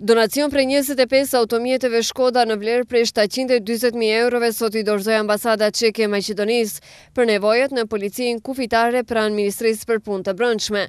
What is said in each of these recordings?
Donacion për 25 automjeteve Shkoda në vlerë prej 720.000 eurove sot i dorëzoj ambasada Qekje Macedonis për nevojët në policin kufitare pranë Ministrisë për punë të brëndshme.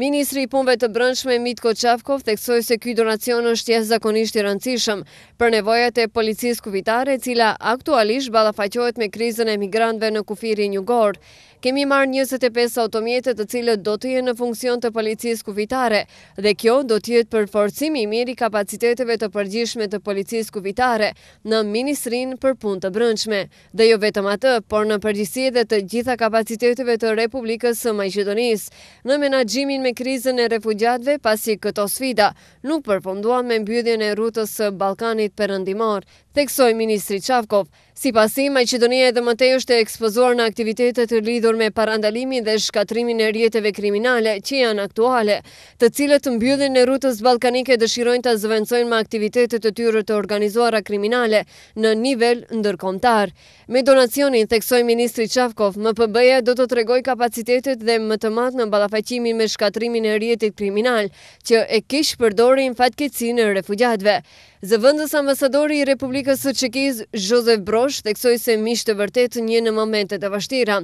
Ministri i punëve të brëndshme Mitko Qafkov theksoj se kjoj donacion është jesë zakonisht i rëndësishëm për nevojët e policisë kufitare cila aktualisht balafajqohet me krizën e migrantve në kufiri një gorë. Kemi marë 25 automjete të cilët do të jenë në funksion të policisë kufitare dhe kjo do të jetë për forcimi i mirë i kapaciteteve të përgjishme të policisë kuvitare në Ministrin për pun të brënçme, dhe jo vetëm atë, por në përgjësie dhe të gjitha kapaciteteve të Republikës së Majqedonis, në menagjimin me krizën e refugjatve pasi këto sfida, nuk përfonduan me mbydhjën e rutës së Balkanit për ndimor, teksoj Ministri Qavkov. Si pasi, Majqedonia edhe mëtej është e ekspozuar në aktivitetet të lidur me parandalimin dhe shkatrimin e rjetëve kriminale që janë aktuale, të cilët të mbyllin në rutës balkanike dëshirojnë të zëvencojnë me aktivitetet të tyre të organizuara kriminale në nivel ndërkomtar. Me donacionin, theksoj Ministri Qafkov, më përbëja do të tregoj kapacitetet dhe më të matë në balafajqimin me shkatrimin e rjetit kriminal, që e kish përdorin fatkeci në refugjatve. Zëvëndës ambasadori i Republikës të Qekiz, Josef Brosh, theksoj se mishtë të vërtet një në momentet e vashtira,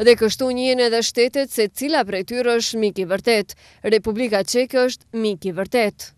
dhe kështu një në edhe shtetet se cila prej tyre është miki vërtet. Republika Qekë është miki vërtet.